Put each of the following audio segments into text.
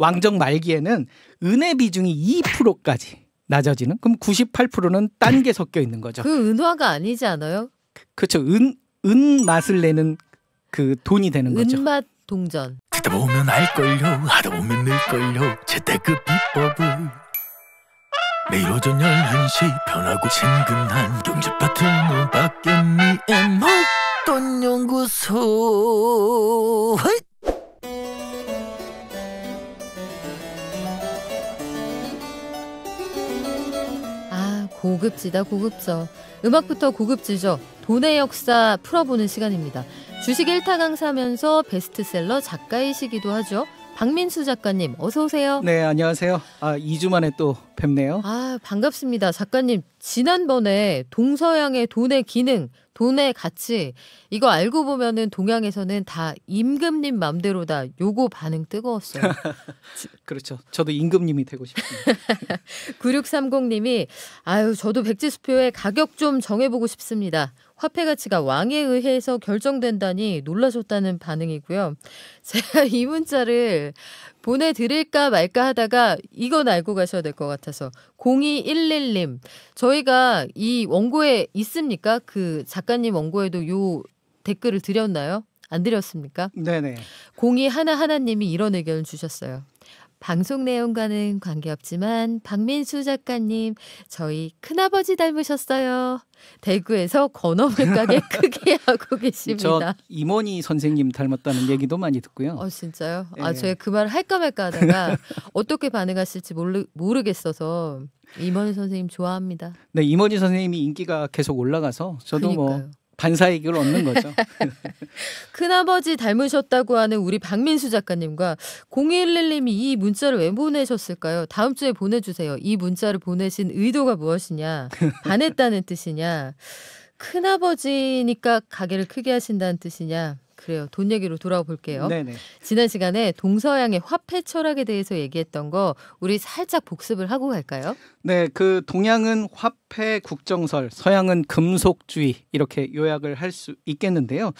왕정 말기에는 은혜 비중이 2%까지 낮아지는 그럼 98%는 딴 게 섞여 있는 거죠. 그 은화가 아니지 않아요? 그, 그렇죠. 은, 은 맛을 내는 그 돈이 되는 거죠. 은맛 동전. 듣다 보면 알걸요. 하다 보면 늘걸요. 재테크 비법을 매일 오전 11시 편하고 친근한 경제 파트너 박경미의 목돈 연구소 고급지다 고급져. 음악부터 고급지죠. 돈의 역사 풀어보는 시간입니다. 주식 1타 강사면서 베스트셀러 작가이시기도 하죠. 박민수 작가님 어서 오세요. 네, 안녕하세요. 아, 2주 만에 또 뵙네요. 아, 반갑습니다. 작가님, 지난번에 동서양의 돈의 기능 돈의 가치 이거 알고 보면은 동양에서는 다 임금님 맘대로 다 요거 반응 뜨거웠어요. 그렇죠. 저도 임금님이 되고 싶습니다. 9630님이 아유 저도 백지수표의 가격 좀 정해보고 싶습니다. 화폐 가치가 왕에 의해서 결정된다니 놀라셨다는 반응이고요. 제가 이 문자를 보내드릴까 말까 하다가 이건 알고 가셔야 될 것 같아서 0211님 저희가 이 원고에 있습니까? 그 작가님 원고에도 요 댓글을 드렸나요? 안 드렸습니까? 네네. 공이 하나 님이 이런 의견을 주셨어요. 방송 내용과는 관계없지만 박민수 작가님 저희 큰아버지 닮으셨어요. 대구에서 건어물 가게 크게 하고 계십니다. 이모니 선생님 닮았다는 얘기도 많이 듣고요. 어 진짜요? 아, 예. 아 제가 그 말을 할까 말까 하다가 어떻게 반응하실지 모르, 모르겠어서 임원희 선생님 좋아합니다. 네, 임원희 선생님이 인기가 계속 올라가서 저도 그러니까요. 뭐 반사이익을 얻는 거죠. 큰아버지 닮으셨다고 하는 우리 박민수 작가님과 0211님이 이 문자를 왜 보내셨을까요? 다음 주에 보내주세요. 이 문자를 보내신 의도가 무엇이냐? 반했다는 뜻이냐? 큰아버지니까 가게를 크게 하신다는 뜻이냐? 그래요. 돈 얘기로 돌아와 볼게요. 네네. 지난 시간에 동서양의 화폐 철학에 대해서 얘기했던 거 우리 살짝 복습을 하고 갈까요? 네, 그 동양은 화폐 국정설, 서양은 금속주의 이렇게 요약을 할 수 있겠는데요.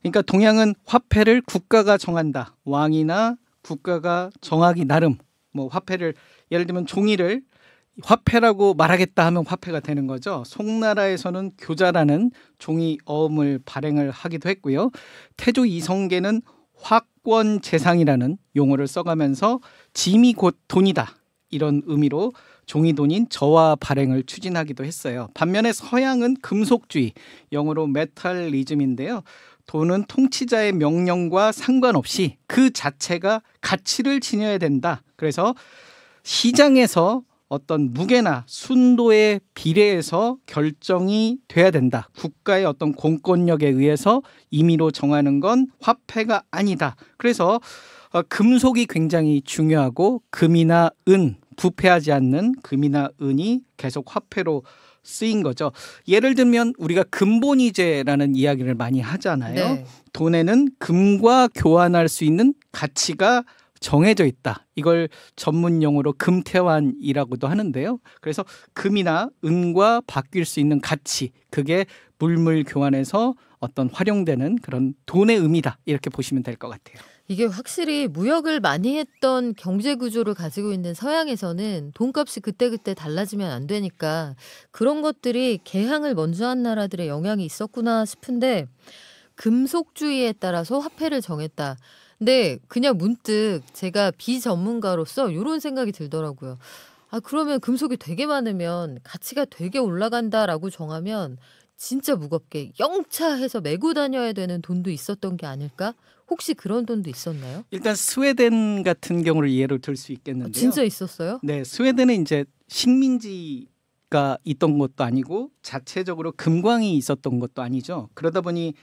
그러니까 동양은 화폐를 국가가 정한다. 왕이나 국가가 정하기 나름 뭐 화폐를 예를 들면 종이를 화폐라고 말하겠다 하면 화폐가 되는 거죠. 송나라에서는 교자라는 종이 어음을 발행을 하기도 했고요. 태조 이성계는 화권 재상이라는 용어를 써가면서 짐이 곧 돈이다 이런 의미로 종이돈인 저와 발행을 추진하기도 했어요. 반면에 서양은 금속주의, 영어로 메탈리즘인데요. 돈은 통치자의 명령과 상관없이 그 자체가 가치를 지녀야 된다. 그래서 시장에서 어떤 무게나 순도에 비례해서 결정이 돼야 된다. 국가의 어떤 공권력에 의해서 임의로 정하는 건 화폐가 아니다. 그래서 어, 금속이 굉장히 중요하고 금이나 은 부패하지 않는 금이나 은이 계속 화폐로 쓰인 거죠. 예를 들면 우리가 금본위제라는 이야기를 많이 하잖아요. 네. 돈에는 금과 교환할 수 있는 가치가 정해져 있다. 이걸 전문 용어로 금태환이라고도 하는데요. 그래서 금이나 은과 바뀔 수 있는 가치, 그게 물물 교환에서 어떤 활용되는 그런 돈의 의미다. 이렇게 보시면 될 것 같아요. 이게 확실히 무역을 많이 했던 경제 구조를 가지고 있는 서양에서는 돈값이 그때그때 달라지면 안 되니까 그런 것들이 개항을 먼저 한 나라들의 영향이 있었구나 싶은데 금속주의에 따라서 화폐를 정했다. 근데 네, 그냥 문득 제가 비전문가로서 이런 생각이 들더라고요. 아 그러면 금속이 되게 많으면 가치가 되게 올라간다라고 정하면 진짜 무겁게 영차해서 메고 다녀야 되는 돈도 있었던 게 아닐까? 혹시 그런 돈도 있었나요? 일단 스웨덴 같은 경우를 예로 들 수 있겠는데요. 아, 진짜 있었어요? 네, 스웨덴은 이제 식민지가 있던 것도 아니고 자체적으로 금광이 있었던 것도 아니죠. 그러다 보니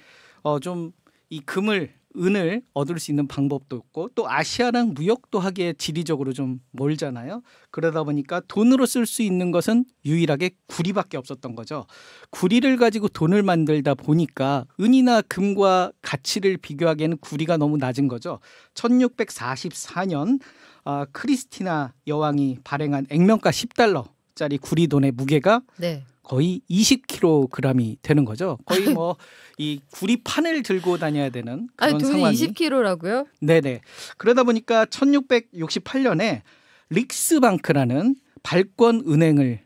어, 좀 이 금을 은을 얻을 수 있는 방법도 없고 또 아시아랑 무역도 하기에 지리적으로 좀 멀잖아요. 그러다 보니까 돈으로 쓸 수 있는 것은 유일하게 구리밖에 없었던 거죠. 구리를 가지고 돈을 만들다 보니까 은이나 금과 가치를 비교하기에는 구리가 너무 낮은 거죠. 1644년 아, 크리스티나 여왕이 발행한 액면가 10달러짜리 구리 돈의 무게가 네. 거의 20kg이 되는 거죠. 거의 뭐 이 구리 판을 들고 다녀야 되는 그런 아니, 상황이. 20kg라고요? 네네. 그러다 보니까 1668년에 릭스방크라는 발권 은행을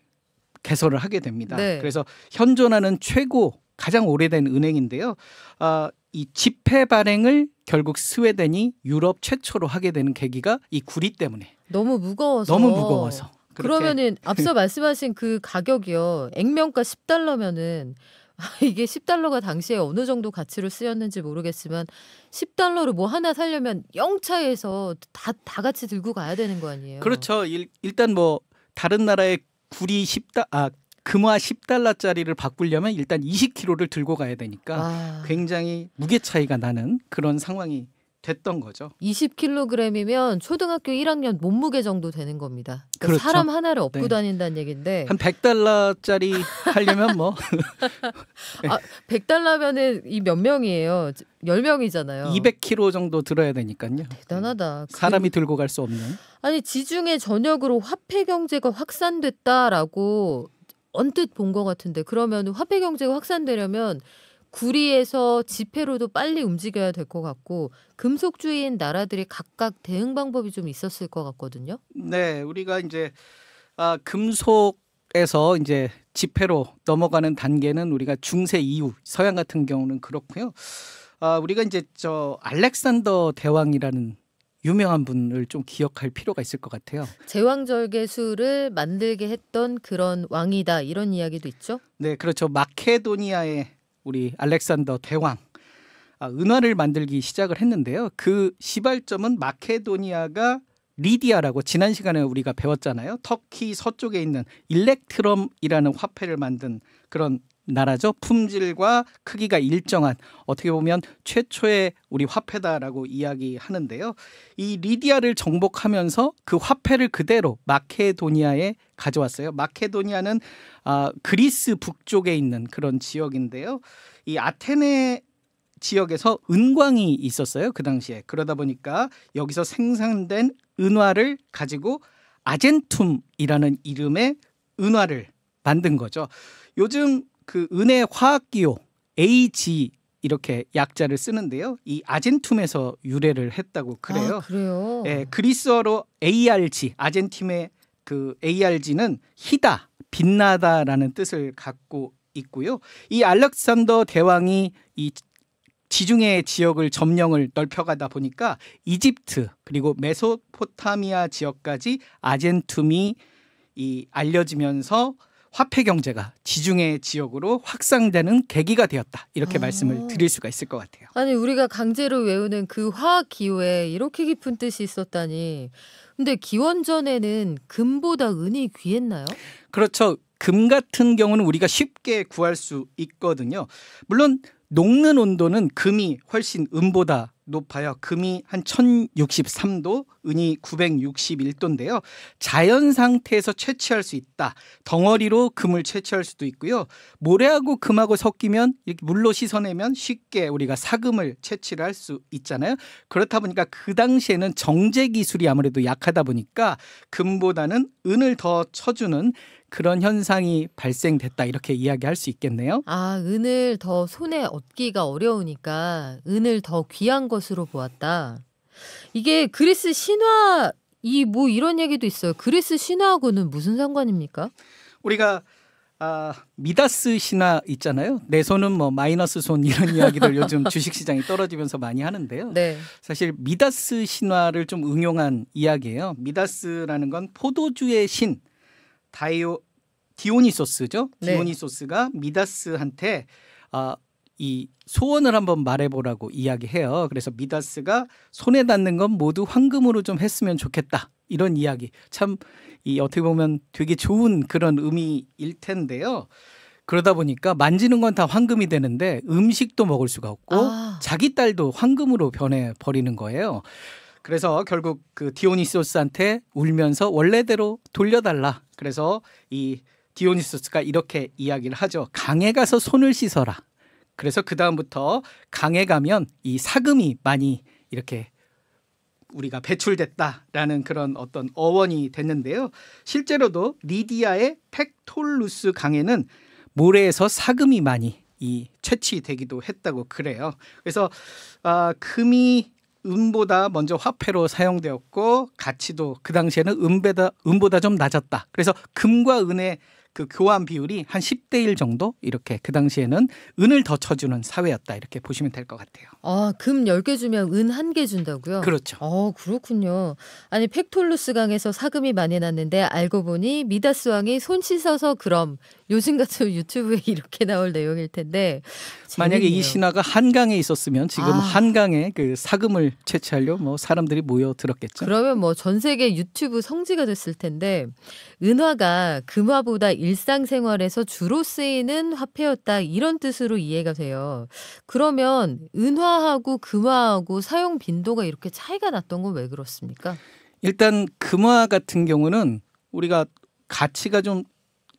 개설을 하게 됩니다. 네. 그래서 현존하는 최고 가장 오래된 은행인데요. 어, 이 지폐 발행을 결국 스웨덴이 유럽 최초로 하게 되는 계기가 이 구리 때문에. 너무 무거워서. 너무 무거워서. 그러면은 앞서 말씀하신 그 가격이요. 액면가 10달러면은 이게 10달러가 당시에 어느 정도 가치로 쓰였는지 모르겠지만 10달러로 뭐 하나 살려면 영차에서 다, 다 같이 들고 가야 되는 거 아니에요? 그렇죠. 일, 일단 뭐 다른 나라의 구리 10달, 아, 금화 10달러짜리를 바꾸려면 일단 20kg를 들고 가야 되니까 아... 굉장히 무게 차이가 나는 그런 상황이 됐던 거죠. 20kg이면 초등학교 1학년 몸무게 정도 되는 겁니다. 그러니까 그렇죠. 사람 하나를 네. 업고 네. 다닌다는 얘기데한 100달러짜리 하려면 뭐 아, 100달러면은 이 몇 명이에요? 10명이잖아요. 200kg 정도 들어야 되니까요. 대단하다. 음. 사람이 그... 들고 갈 수 없는. 아니, 지중해 전역으로 화폐 경제가 확산됐다라고 언뜻 본 것 같은데 그러면 화폐 경제가 확산되려면 구리에서 지폐로도 빨리 움직여야 될 것 같고 금속주의인 나라들이 각각 대응 방법이 좀 있었을 것 같거든요. 네, 우리가 이제 아, 금속에서 이제 지폐로 넘어가는 단계는 우리가 중세 이후 서양 같은 경우는 그렇고요. 아, 우리가 이제 저 알렉산더 대왕이라는 유명한 분을 좀 기억할 필요가 있을 것 같아요. 제왕절개술을 만들게 했던 그런 왕이다 이런 이야기도 있죠. 네, 그렇죠. 마케도니아의 우리 알렉산더 대왕 아, 은화를 만들기 시작을 했는데요. 그 시발점은 마케도니아가 리디아라고 지난 시간에 우리가 배웠잖아요. 터키 서쪽에 있는 일렉트럼이라는 화폐를 만든 그런 나라죠. 품질과 크기가 일정한 어떻게 보면 최초의 우리 화폐다라고 이야기하는데요. 이 리디아를 정복하면서 그 화폐를 그대로 마케도니아에 가져왔어요. 마케도니아는 아, 그리스 북쪽에 있는 그런 지역인데요. 이 아테네 지역에서 은광이 있었어요. 그 당시에. 그러다 보니까 여기서 생산된 은화를 가지고 아젠툼이라는 이름의 은화를 만든 거죠. 요즘 그 은의 화학기호 AG 이렇게 약자를 쓰는데요. 이 아젠툼에서 유래를 했다고 그래요. 아, 그래요. 예, 그리스어로 ARG 아젠팀의 그 ARG는 희다, 빛나다라는 뜻을 갖고 있고요. 이 알렉산더 대왕이 이 지중해 지역을 점령을 넓혀가다 보니까 이집트 그리고 메소포타미아 지역까지 아젠툼이 이 알려지면서 화폐 경제가 지중해 지역으로 확산되는 계기가 되었다. 이렇게 아. 말씀을 드릴 수가 있을 것 같아요. 아니 우리가 강제로 외우는 그 화학 기호에 이렇게 깊은 뜻이 있었다니. 근데 기원전에는 금보다 은이 귀했나요? 그렇죠. 금 같은 경우는 우리가 쉽게 구할 수 있거든요. 물론 녹는 온도는 금이 훨씬 음보다 높아요. 금이 한 1063도, 은이 961도인데요. 자연 상태에서 채취할 수 있다. 덩어리로 금을 채취할 수도 있고요. 모래하고 금하고 섞이면 이렇게 물로 씻어내면 쉽게 우리가 사금을 채취를 할 수 있잖아요. 그렇다 보니까 그 당시에는 정제 기술이 아무래도 약하다 보니까 금보다는 은을 더 쳐주는 그런 현상이 발생됐다 이렇게 이야기할 수 있겠네요. 아, 은을 더 손에 얻기가 어려우니까 은을 더 귀한 것으로 보았다. 이게 그리스 신화 이 뭐 이런 얘기도 있어요. 그리스 신화하고는 무슨 상관입니까? 우리가 아, 미다스 신화 있잖아요. 내 손은 뭐 마이너스 손 이런 이야기들 요즘 주식시장이 떨어지면서 많이 하는데요. 네. 사실 미다스 신화를 좀 응용한 이야기예요. 미다스라는 건 포도주의 신 다이오 디오니소스죠. 네. 디오니소스가 미다스한테 아, 이 소원을 한번 말해보라고 이야기해요. 그래서 미다스가 손에 닿는 건 모두 황금으로 좀 했으면 좋겠다. 이런 이야기. 참, 이 어떻게 보면 되게 좋은 그런 의미일 텐데요. 그러다 보니까 만지는 건 다 황금이 되는데 음식도 먹을 수가 없고 아. 자기 딸도 황금으로 변해 버리는 거예요. 그래서 결국 그 디오니소스한테 울면서 원래대로 돌려달라. 그래서 이 디오니소스가 이렇게 이야기를 하죠. 강에 가서 손을 씻어라. 그래서 그 다음부터 강에 가면 이 사금이 많이 이렇게 우리가 배출됐다라는 그런 어떤 어원이 됐는데요. 실제로도 리디아의 팩톨루스 강에는 모래에서 사금이 많이 이 채취되기도 했다고 그래요. 그래서 아, 금이 음보다 먼저 화폐로 사용되었고 가치도 그 당시에는 음보다 음보다 좀 낮았다. 그래서 금과 은의 그 교환 비율이 한 10대 1 정도 이렇게 그 당시에는 은을 더 쳐주는 사회였다 이렇게 보시면 될 것 같아요. 아, 금 10개 주면 은 1개 준다고요? 그렇죠. 어, 아, 그렇군요. 아니 팩톨루스 강에서 사금이 많이 났는데 알고 보니 미다스 왕이 손 씻어서 그럼 요즘 같은 유튜브에 이렇게 나올 내용일 텐데 재밌네요. 만약에 이 신화가 한강에 있었으면 지금 아. 한강에 그 사금을 채취하려 뭐 사람들이 모여 들었겠죠. 그러면 뭐 전 세계 유튜브 성지가 됐을 텐데 은화가 금화보다 일상생활에서 주로 쓰이는 화폐였다 이런 뜻으로 이해가 돼요. 그러면 은화하고 금화하고 사용 빈도가 이렇게 차이가 났던 건 왜 그렇습니까? 일단 금화 같은 경우는 우리가 가치가 좀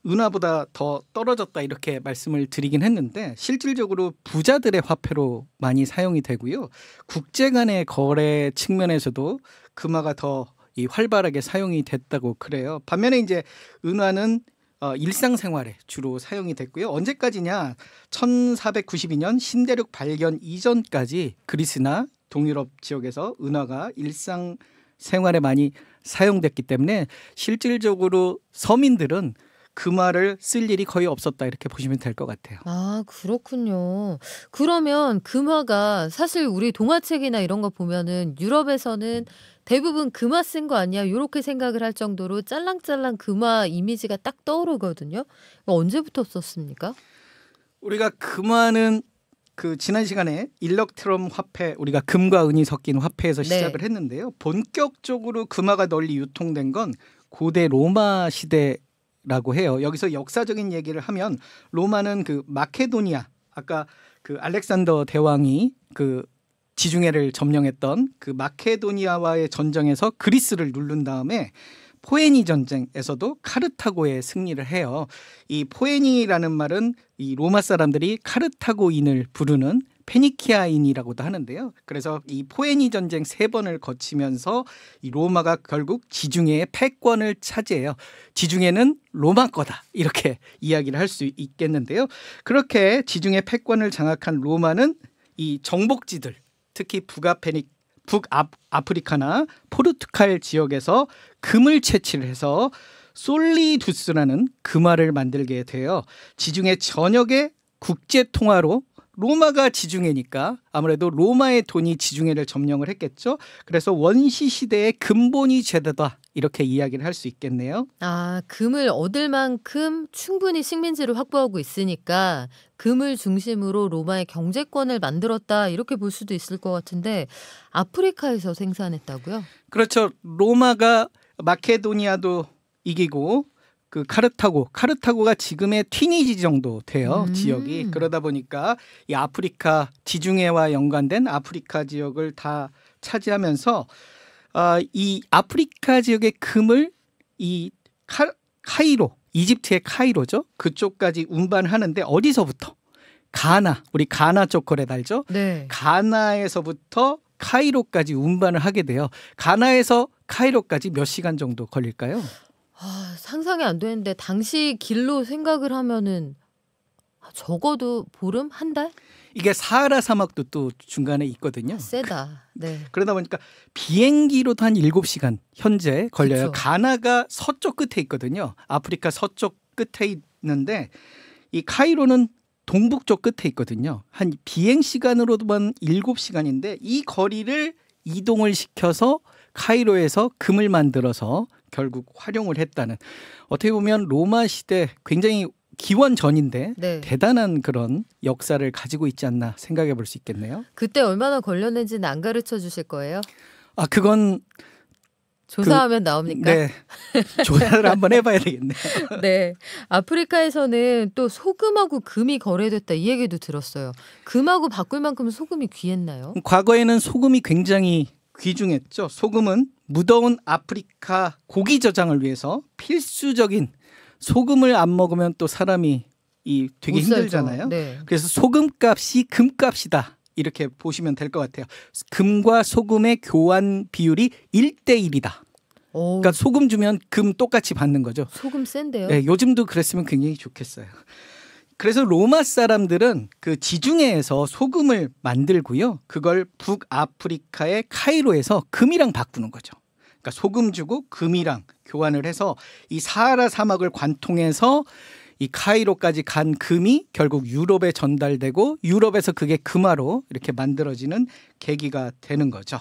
은화보다 더 떨어졌다 이렇게 말씀을 드리긴 했는데 실질적으로 부자들의 화폐로 많이 사용이 되고요. 국제 간의 거래 측면에서도 금화가 더이 활발하게 사용이 됐다고 그래요. 반면에 이제 은화는 어, 일상생활에 주로 사용이 됐고요. 언제까지냐? 1492년 신대륙 발견 이전까지 그리스나 동유럽 지역에서 은화가 일상 생활에 많이 사용됐기 때문에 실질적으로 서민들은 그 말을 쓸 일이 거의 없었다 이렇게 보시면 될 것 같아요. 아 그렇군요. 그러면 금화가 사실 우리 동화책이나 이런 거 보면은 유럽에서는 대부분 금화 쓴 거 아니야 이렇게 생각을 할 정도로 짤랑짤랑 금화 이미지가 딱 떠오르거든요. 언제부터 썼습니까? 우리가 금화는 그 지난 시간에 일렉트럼 화폐 우리가 금과 은이 섞인 화폐에서 네. 시작을 했는데요. 본격적으로 금화가 널리 유통된 건 고대 로마 시대 라고 해요. 여기서 역사적인 얘기를 하면 로마는 그 마케도니아 아까 그 알렉산더 대왕이 그 지중해를 점령했던 그 마케도니아와의 전쟁에서 그리스를 누른 다음에 포에니 전쟁에서도 카르타고의 승리를 해요. 이 포에니라는 말은 이 로마 사람들이 카르타고인을 부르는 페니키아인이라고도 하는데요. 그래서 이 포에니 전쟁 세 번을 거치면서 이 로마가 결국 지중해의 패권을 차지해요. 지중해는 로마 거다 이렇게 이야기를 할 수 있겠는데요. 그렇게 지중해 패권을 장악한 로마는 이 정복지들 특히 북아페닉 북아프리카나 아, 포르투갈 지역에서 금을 채취를 해서 솔리두스라는 금화를 만들게 돼요. 지중해 전역의 국제 통화로 로마가 지중해니까 아무래도 로마의 돈이 지중해를 점령을 했겠죠. 그래서 원시 시대의 근본이 제대다. 이렇게 이야기를 할 수 있겠네요. 아, 금을 얻을 만큼 충분히 식민지를 확보하고 있으니까 금을 중심으로 로마의 경제권을 만들었다 이렇게 볼 수도 있을 것 같은데 아프리카에서 생산했다고요? 그렇죠. 로마가 마케도니아도 이기고 그 카르타고 카르타고가 지금의 튀니지 정도 돼요 음. 지역이 그러다 보니까 이 아프리카 지중해와 연관된 아프리카 지역을 다 차지하면서 아, 이 아프리카 지역의 금을 이 카, 카이로 이집트의 카이로죠 그쪽까지 운반하는데 어디서부터 가나 우리 가나 쪽 거래 달죠 네. 가나에서부터 카이로까지 운반을 하게 돼요 가나에서 카이로까지 몇 시간 정도 걸릴까요? 아, 상상이 안 되는데 당시 길로 생각을 하면은 아, 적어도 보름 한 달? 이게 사하라 사막도 또 중간에 있거든요. 아, 세다. 네. 그러다 보니까 비행기로도 한 7시간 현재 걸려요. 그쵸. 가나가 서쪽 끝에 있거든요. 아프리카 서쪽 끝에 있는데 이 카이로는 동북쪽 끝에 있거든요. 한 비행 시간으로만 도 7시간인데 이 거리를 이동을 시켜서 카이로에서 금을 만들어서 결국 활용을 했다는 어떻게 보면 로마 시대 굉장히 기원전인데 네. 대단한 그런 역사를 가지고 있지 않나 생각해 볼 수 있겠네요. 그때 얼마나 걸렸는지는 안 가르쳐 주실 거예요? 아 그건 그 조사하면 그, 나옵니까? 네. 조사를 한번 해봐야 되겠네요. 네. 아프리카에서는 또 소금하고 금이 거래됐다 이 얘기도 들었어요. 금하고 바꿀 만큼 소금이 귀했나요? 과거에는 소금이 굉장히 귀중했죠. 소금은 무더운 아프리카 고기 저장을 위해서 필수적인 소금을 안 먹으면 또 사람이 이 되게 힘들잖아요. 네. 그래서 소금값이 금값이다. 이렇게 보시면 될 것 같아요. 금과 소금의 교환 비율이 1대 1이다. 그러니까 소금 주면 금 똑같이 받는 거죠. 소금 센데요. 네, 요즘도 그랬으면 굉장히 좋겠어요. 그래서 로마 사람들은 그 지중해에서 소금을 만들고요. 그걸 북아프리카의 카이로에서 금이랑 바꾸는 거죠. 그러니까 소금 주고 금이랑 교환을 해서 이 사하라 사막을 관통해서 이 카이로까지 간 금이 결국 유럽에 전달되고 유럽에서 그게 금화로 이렇게 만들어지는 계기가 되는 거죠.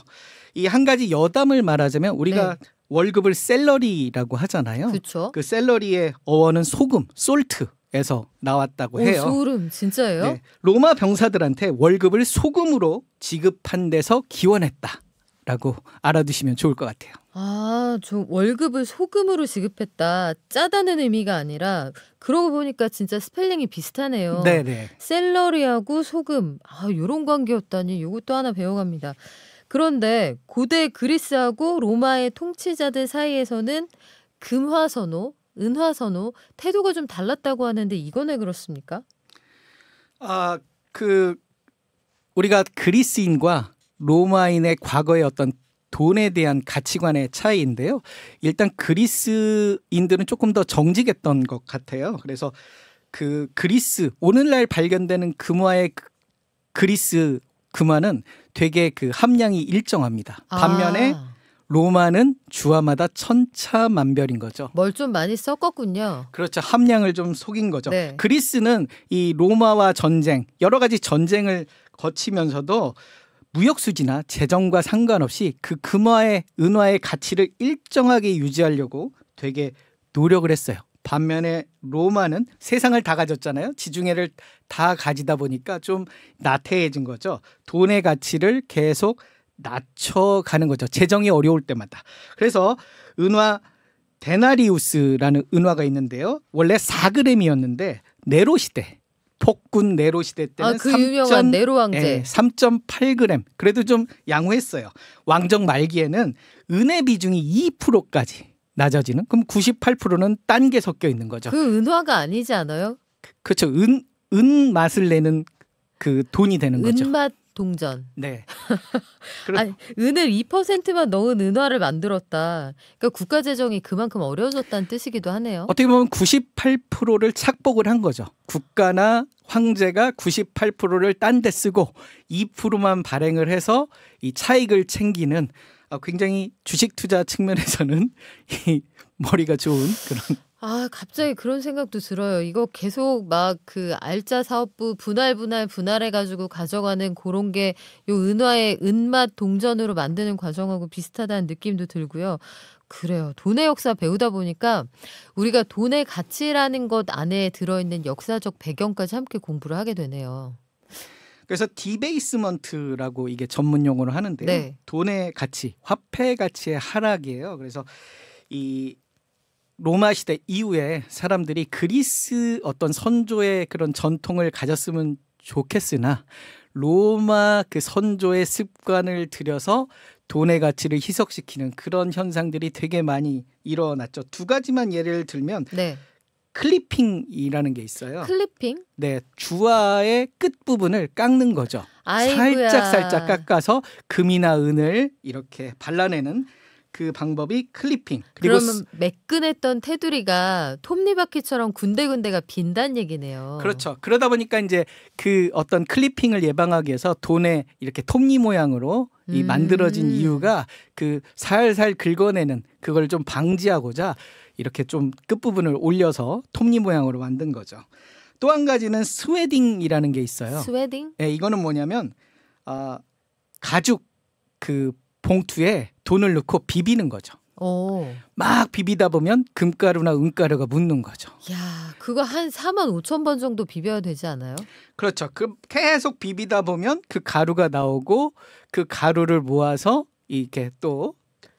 이 한 가지 여담을 말하자면 우리가 네. 월급을 셀러리라고 하잖아요. 그쵸? 그렇죠. 그 셀러리의 어원은 소금, 솔트. 에서 나왔다고 오, 해요. 소름 진짜예요? 네, 로마 병사들한테 월급을 소금으로 지급한 데서 기원했다라고 알아두시면 좋을 것 같아요. 아, 저 월급을 소금으로 지급했다. 짜다는 의미가 아니라 그러고 보니까 진짜 스펠링이 비슷하네요. 네, 네. 셀러리하고 소금. 아, 요런 관계였다니 요것도 하나 배워갑니다. 그런데 고대 그리스하고 로마의 통치자들 사이에서는 금화선호, 은화선호 태도가 좀 달랐다고 하는데 이건 왜 그렇습니까? 아, 그 우리가 그리스인과 로마인의 과거의 어떤 돈에 대한 가치관의 차이인데요. 일단 그리스인들은 조금 더 정직했던 것 같아요. 그래서 그 그리스 오늘날 발견되는 금화의 그, 리스 금화는 되게 그 함량이 일정합니다. 반면에 아. 로마는 주화마다 천차만별인 거죠. 뭘 좀 많이 섞었군요. 그렇죠. 함량을 좀 속인 거죠. 네. 그리스는 이 로마와 전쟁, 여러 가지 전쟁을 거치면서도 무역 수지나 재정과 상관없이 그 금화의 은화의 가치를 일정하게 유지하려고 되게 노력을 했어요. 반면에 로마는 세상을 다 가졌잖아요. 지중해를 다 가지다 보니까 좀 나태해진 거죠. 돈의 가치를 계속 낮춰가는 거죠. 재정이 어려울 때마다. 그래서 은화 데나리우스라는 은화가 있는데요. 원래 4그램이었는데 네로 시대 폭군 네로 시대 아, 때는 아, 그 3점, 네로 왕제 예, 3.8g. 그래도 좀 양호했어요. 왕정 말기에는 은의 비중이 2%까지 낮아지는. 그럼 98%는 딴 게 섞여 있는 거죠. 그 은화가 아니지 않아요? 그, 그렇죠. 은 은 맛을 내는 그 돈이 되는 거죠. 은맛 동전. 네. 아니, 은을 2%만 넣은 은화를 만들었다. 그러니까 국가 재정이 그만큼 어려워졌다는 뜻이기도 하네요. 어떻게 보면 98%를 착복을 한 거죠. 국가나 황제가 98%를 딴 데 쓰고 2%만 발행을 해서 이 차익을 챙기는 어, 굉장히 주식 투자 측면에서는 이 머리가 좋은 그런 아, 갑자기 그런 생각도 들어요. 이거 계속 막 그 알짜 사업부 분할 분할 분할해 가지고 가져가는 그런 게 요 은화의 은맛 동전으로 만드는 과정하고 비슷하다는 느낌도 들고요. 그래요. 돈의 역사 배우다 보니까 우리가 돈의 가치라는 것 안에 들어있는 역사적 배경까지 함께 공부를 하게 되네요. 그래서 디베이스먼트라고 이게 전문 용어로 하는데요. 네. 돈의 가치, 화폐 가치의 하락이에요. 그래서 이 로마 시대 이후에 사람들이 그리스 어떤 선조의 그런 전통을 가졌으면 좋겠으나 로마 그 선조의 습관을 들여서 돈의 가치를 희석시키는 그런 현상들이 되게 많이 일어났죠. 두 가지만 예를 들면 네. 클리핑이라는 게 있어요. 클리핑? 네, 주화의 끝 부분을 깎는 거죠. 아이고야. 살짝 살짝 깎아서 금이나 은을 이렇게 발라내는 그 방법이 클리핑. 그리고 그러면 매끈했던 테두리가 톱니바퀴처럼 군데군데가 빈단 얘기네요. 그렇죠. 그러다 보니까 이제 그 어떤 클리핑을 예방하기 위해서 돈에 이렇게 톱니 모양으로 이 음. 만들어진 음. 이유가 그 살살 긁어내는 그걸 좀 방지하고자 이렇게 좀 끝부분을 올려서 톱니 모양으로 만든 거죠. 또 한 가지는 스웨딩이라는 게 있어요. 스웨딩? 네, 이거는 뭐냐면 아 가죽 그 봉투에 돈을 넣고 비비는 거죠. 오. 막 비비다 보면 금가루나 은가루가 묻는 거죠. 야, 그거 한 4만 5천 번 정도 비벼야 되지 않아요? 그렇죠. 그 계속 비비다 보면 그 가루가 나오고 그 가루를 모아서 이렇게 또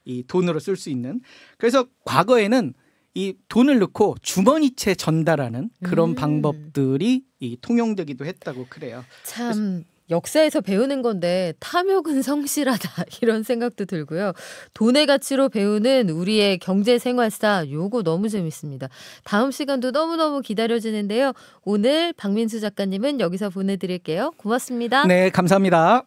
이 돈으로 쓸 수 있는. 그래서 과거에는 이 돈을 넣고 주머니채 전달하는 그런 음. 방법들이 이 통용되기도 했다고 그래요. 참 역사에서 배우는 건데 탐욕은 성실하다 이런 생각도 들고요. 돈의 가치로 배우는 우리의 경제 생활사 요거 너무 재밌습니다. 다음 시간도 너무너무 기다려지는데요. 오늘 박민수 작가님은 여기서 보내드릴게요. 고맙습니다. 네, 감사합니다.